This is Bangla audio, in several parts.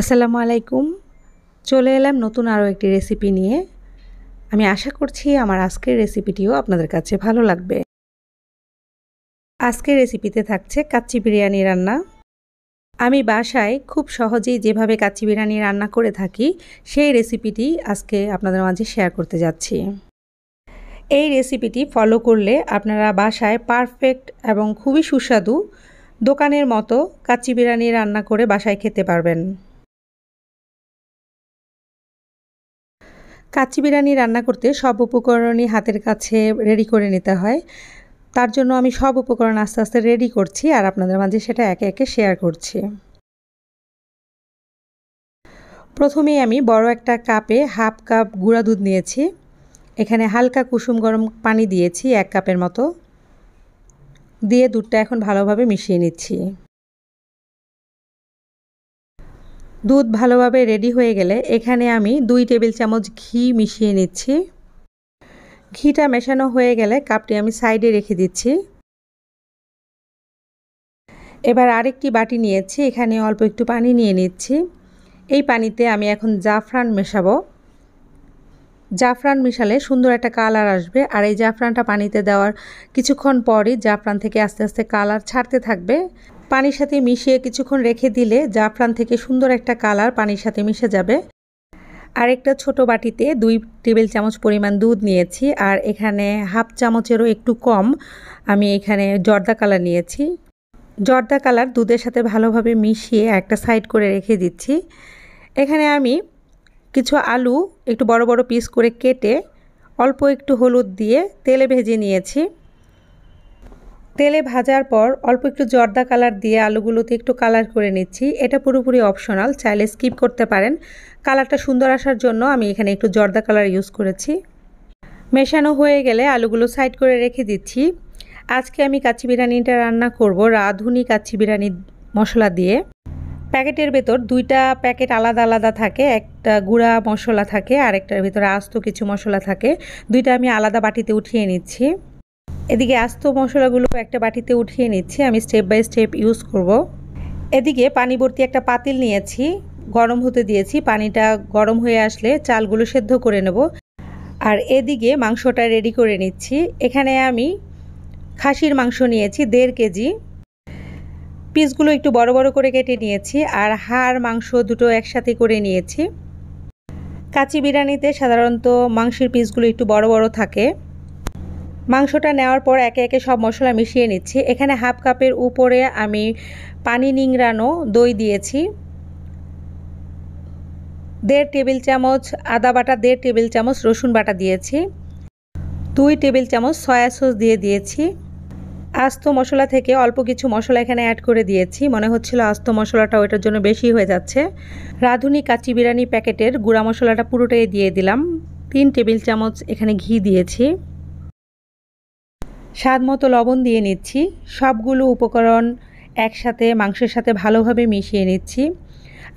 আসসালামু আলাইকুম চলে এলাম নতুন আরও একটি রেসিপি নিয়ে আমি আশা করছি আমার আজকের রেসিপিটিও আপনাদের কাছে ভালো লাগবে আজকের রেসিপিতে থাকছে কাচ্চি বিরিয়ানি রান্না আমি বাসায় খুব সহজেই যেভাবে কাচ্চি বিরিয়ানি রান্না করে থাকি সেই রেসিপিটি আজকে আপনাদের মাঝে শেয়ার করতে যাচ্ছি এই রেসিপিটি ফলো করলে আপনারা বাসায় পারফেক্ট এবং খুবই সুস্বাদু দোকানের মতো কাচ্চি বিরিয়ানি রান্না করে বাসায় খেতে পারবেন কাচ্চি বিরিয়ানি রান্না করতে সব উপকরণই হাতের কাছে রেডি করে নিতে হয় তার জন্য আমি সব উপকরণ আস্তে আস্তে রেডি করছি আর আপনাদের মাঝে সেটা একে একে শেয়ার করছি প্রথমেই আমি বড় একটা কাপে হাফ কাপ গুঁড়া দুধ নিয়েছি এখানে হালকা কুসুম গরম পানি দিয়েছি এক কাপের মতো দিয়ে দুধটা এখন ভালোভাবে মিশিয়ে নিচ্ছি দুধ ভালোভাবে রেডি হয়ে গেলে এখানে আমি দুই টেবিল চামচ ঘি মিশিয়ে নিচ্ছি ঘিটা মেশানো হয়ে গেলে কাপটি আমি সাইডে রেখে দিচ্ছি এবার আরেকটি বাটি নিয়েছি এখানে অল্প একটু পানি নিয়ে নিচ্ছি এই পানিতে আমি এখন জাফরান মেশাবো জাফরান মিশালে সুন্দর একটা কালার আসবে আর এই জাফরানটা পানিতে দেওয়ার কিছুক্ষণ পরই জাফরান থেকে আস্তে আস্তে কালার ছাড়তে থাকবে পানির সাথে মিশিয়ে কিছুক্ষণ রেখে দিলে জাফরান থেকে সুন্দর একটা কালার পানির সাথে মিশে যাবে আর একটা ছোট বাটিতে দুই টেবিল চামচ পরিমাণ দুধ নিয়েছি আর এখানে হাফ চামচেরও একটু কম আমি এখানে জর্দা কালার নিয়েছি জর্দা কালার দুধের সাথে ভালোভাবে মিশিয়ে একটা সাইড করে রেখে দিচ্ছি এখানে আমি কিছু আলু একটু বড় বড় পিস করে কেটে অল্প একটু হলুদ দিয়ে তেলে ভেজে নিয়েছি তেলে ভাজার পর অল্প একটু জর্দা কালার দিয়ে আলুগুলোতে একটু কালার করে নিচ্ছি এটা পুরোপুরি অপশনাল চাইলে স্কিপ করতে পারেন কালারটা সুন্দর আসার জন্য আমি এখানে একটু জর্দা কালার ইউজ করেছি মেশানো হয়ে গেলে আলুগুলো সাইড করে রেখে দিচ্ছি আজকে আমি কাচি বিরিয়ানিটা রান্না করব রাঁধুনি কাচি বিরিয়ানি মশলা দিয়ে প্যাকেটের ভেতর দুইটা প্যাকেট আলাদা আলাদা থাকে একটা গুঁড়া মশলা থাকে আর একটার ভেতরে আস্ত কিছু মশলা থাকে দুইটা আমি আলাদা বাটিতে উঠিয়ে নিচ্ছি এদিকে আস্ত মশলাগুলো একটা বাটিতে উঠিয়ে নিচ্ছি আমি স্টেপ বাই স্টেপ ইউজ করব। এদিকে পানি ভর্তি একটা পাতিল নিয়েছি গরম হতে দিয়েছি পানিটা গরম হয়ে আসলে চালগুলো সেদ্ধ করে নেব আর এদিকে মাংসটা রেডি করে নিচ্ছি এখানে আমি খাসির মাংস নিয়েছি দেড় কেজি পিসগুলো একটু বড় বড় করে কেটে নিয়েছি আর হাড় মাংস দুটো একসাথে করে নিয়েছি কাঁচি বিরিয়ানিতে সাধারণত মাংসের পিসগুলো একটু বড় বড় থাকে মাংসটা নেওয়ার পর একে একে সব মশলা মিশিয়ে নিচ্ছি এখানে হাফ কাপের উপরে আমি পানি নিংড়ানো দই দিয়েছি দেড় টেবিল চামচ আদা বাটা দেড় টেবিল চামচ রসুন বাটা দিয়েছি দুই টেবিল চামচ সয়া সস দিয়ে দিয়েছি আস্ত মশলা থেকে অল্প কিছু মশলা এখানে অ্যাড করে দিয়েছি মনে হচ্ছিল আস্ত মশলাটা ওইটার জন্য বেশি হয়ে যাচ্ছে রাঁধুনি কাচি বিরিয়ানি প্যাকেটের গুঁড়া মশলাটা পুরোটাই দিয়ে দিলাম তিন টেবিল চামচ এখানে ঘি দিয়েছি স্বাদ মতো লবণ দিয়ে নিচ্ছি সবগুলো উপকরণ একসাথে মাংসের সাথে ভালোভাবে মিশিয়ে নিচ্ছি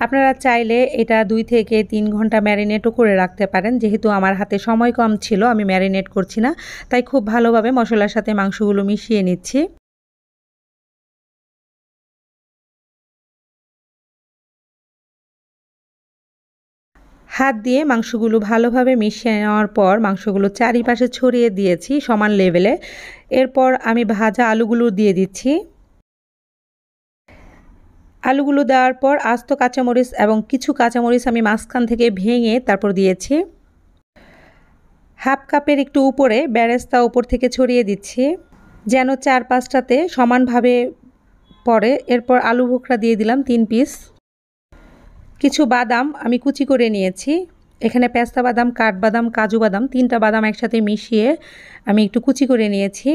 আপনারা চাইলে এটা দুই থেকে তিন ঘন্টা ম্যারিনেটও করে রাখতে পারেন যেহেতু আমার হাতে সময় কম ছিল আমি ম্যারিনেট করছি না তাই খুব ভালোভাবে মশলার সাথে মাংসগুলো মিশিয়ে নিচ্ছি হাত দিয়ে মাংসগুলো ভালোভাবে মিশিয়ে নেওয়ার পর মাংসগুলো চারিপাশে ছড়িয়ে দিয়েছি সমান লেভেলে এরপর আমি ভাজা আলুগুলো দিয়ে দিচ্ছি আলুগুলো দেওয়ার পর আস্ত কাঁচামরিচ এবং কিছু কাঁচামরিচ আমি মাঝখান থেকে ভেঙে তারপর দিয়েছি হাফ কাপের একটু উপরে ব্যারেস্তা উপর থেকে ছড়িয়ে দিচ্ছি যেন চার পাঁচটাতে সমানভাবে পরে এরপর আলু ভোকরা দিয়ে দিলাম তিন পিস কিছু বাদাম আমি কুচি করে নিয়েছি এখানে পেস্তা বাদাম কাঠবাদাম কাজু বাদাম তিনটা বাদাম একসাথে মিশিয়ে আমি একটু কুচি করে নিয়েছি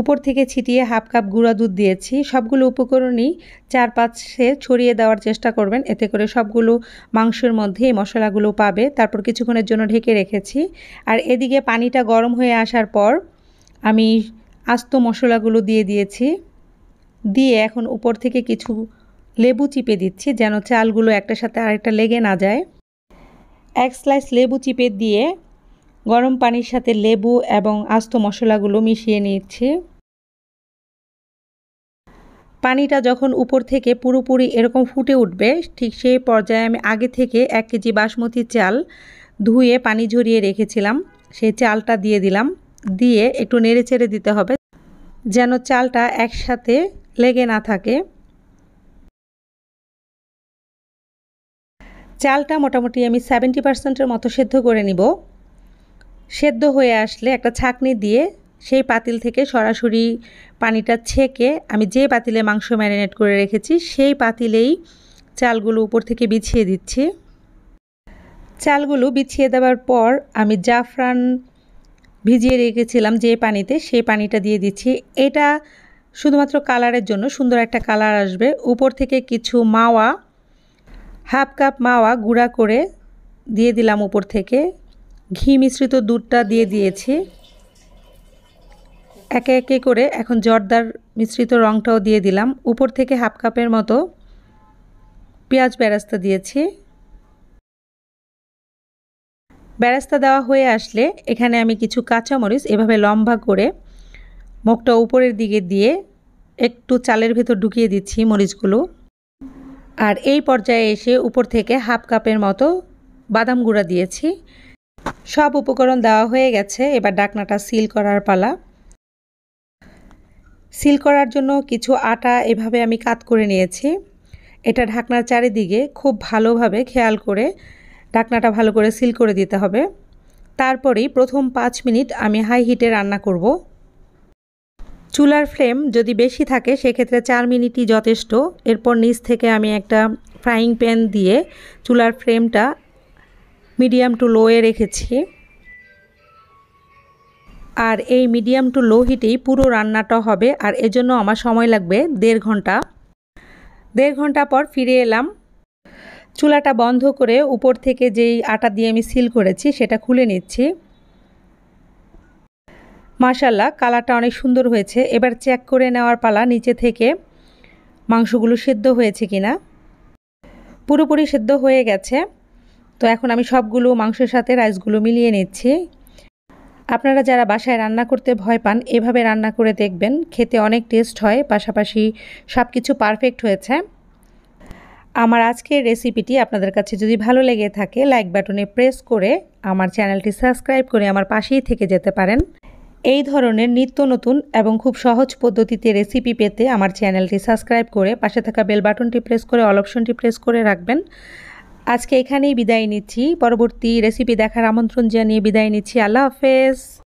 উপর থেকে ছিটিয়ে হাফ কাপ গুঁড়া দুধ দিয়েছি সবগুলো উপকরণই চার পাঁচে ছড়িয়ে দেওয়ার চেষ্টা করবেন এতে করে সবগুলো মাংসের মধ্যে এই মশলাগুলো পাবে তারপর কিছুক্ষণের জন্য ঢেকে রেখেছি আর এদিকে পানিটা গরম হয়ে আসার পর আমি আস্ত মশলাগুলো দিয়ে দিয়েছি দিয়ে এখন উপর থেকে কিছু লেবু চিপে দিচ্ছি যেন চালগুলো একটার সাথে আরেকটা লেগে না যায় এক স্লাইস লেবু চিপে দিয়ে গরম পানির সাথে লেবু এবং আস্ত মশলাগুলো মিশিয়ে নিচ্ছি পানিটা যখন উপর থেকে পুরোপুরি এরকম ফুটে উঠবে ঠিক সেই পর্যায়ে আমি আগে থেকে এক কেজি বাসমতি চাল ধুয়ে পানি ঝরিয়ে রেখেছিলাম সেই চালটা দিয়ে দিলাম দিয়ে একটু নেড়ে চেড়ে দিতে হবে যেন চালটা একসাথে লেগে না থাকে চালটা মোটামুটি আমি সেভেন্টি পার্সেন্টের মতো সেদ্ধ করে নিব সেদ্ধ হয়ে আসলে একটা ছাকনি দিয়ে সেই পাতিল থেকে সরাসরি পানিটা ছেঁকে আমি যে পাতিলে মাংস ম্যারিনেট করে রেখেছি সেই পাতিলেই চালগুলো উপর থেকে বিছিয়ে দিচ্ছি চালগুলো বিছিয়ে দেওয়ার পর আমি জাফরান ভিজিয়ে রেখেছিলাম যে পানিতে সেই পানিটা দিয়ে দিচ্ছি এটা শুধুমাত্র কালারের জন্য সুন্দর একটা কালার আসবে উপর থেকে কিছু মাওয়া হাফ কাপ মাওয়া গুঁড়া করে দিয়ে দিলাম উপর থেকে ঘি মিশ্রিত দুধটা দিয়ে দিয়েছি একে একে করে এখন জর্দার মিশ্রিত রঙটাও দিয়ে দিলাম উপর থেকে হাফ কাপের মতো পেঁয়াজ বেরাস্তা দিয়েছি বেরাস্তা দেওয়া হয়ে আসলে এখানে আমি কিছু কাঁচামরিচ এভাবে লম্বা করে মুখটা উপরের দিকে দিয়ে একটু চালের ভেতর ঢুকিয়ে দিচ্ছি মরিচগুলো আর এই পর্যায়ে এসে উপর থেকে হাফ কাপের মতো বাদাম গুঁড়া দিয়েছি সব উপকরণ দেওয়া হয়ে গেছে এবার ডাকনাটা সিল করার পালা সিল করার জন্য কিছু আটা এভাবে আমি কাত করে নিয়েছি এটা ঢাকনার চারিদিকে খুব ভালোভাবে খেয়াল করে ঢাকনাটা ভালো করে সিল করে দিতে হবে তারপরেই প্রথম পাঁচ মিনিট আমি হাই হিটে রান্না করব চুলার ফ্লেম যদি বেশি থাকে সেক্ষেত্রে চার মিনিটই যথেষ্ট এরপর নিচ থেকে আমি একটা ফ্রাইং প্যান দিয়ে চুলার ফ্লেমটা মিডিয়াম টু লোয়ে রেখেছি আর এই মিডিয়াম টু লো হিটেই পুরো রান্নাটা হবে আর এজন্য আমার সময় লাগবে দেড় ঘন্টা দেড় ঘন্টা পর ফিরে এলাম চুলাটা বন্ধ করে উপর থেকে যেই আটা দিয়ে আমি সিল করেছি সেটা খুলে নিচ্ছি মাশাল্লাহ কালারটা অনেক সুন্দর হয়েছে এবার চেক করে নেওয়ার পালা নিচে থেকে মাংসগুলো সেদ্ধ হয়েছে কিনা পুরোপুরি সেদ্ধ হয়ে গেছে তো এখন আমি সবগুলো মাংসের সাথে রাইসগুলো মিলিয়ে নিচ্ছি আপনারা যারা বাসায় রান্না করতে ভয় পান এভাবে রান্না করে দেখবেন খেতে অনেক টেস্ট হয় পাশাপাশি সব কিছু পারফেক্ট হয়েছে আমার আজকের রেসিপিটি আপনাদের কাছে যদি ভালো লেগে থাকে লাইক বাটনে প্রেস করে আমার চ্যানেলটি সাবস্ক্রাইব করে আমার পাশেই থেকে যেতে পারেন এই ধরনের নিত্য নতুন এবং খুব সহজ পদ্ধতিতে রেসিপি পেতে আমার চ্যানেলটি সাবস্ক্রাইব করে পাশে থাকা বেল বাটনটি প্রেস করে অল অপশনটি প্রেস করে রাখবেন আজকে এখানেই বিদায় নিচ্ছি পরবর্তী রেসিপি দেখার আমন্ত্রণ জানিয়ে বিদায় নিচ্ছি আল্লাহ হাফেজ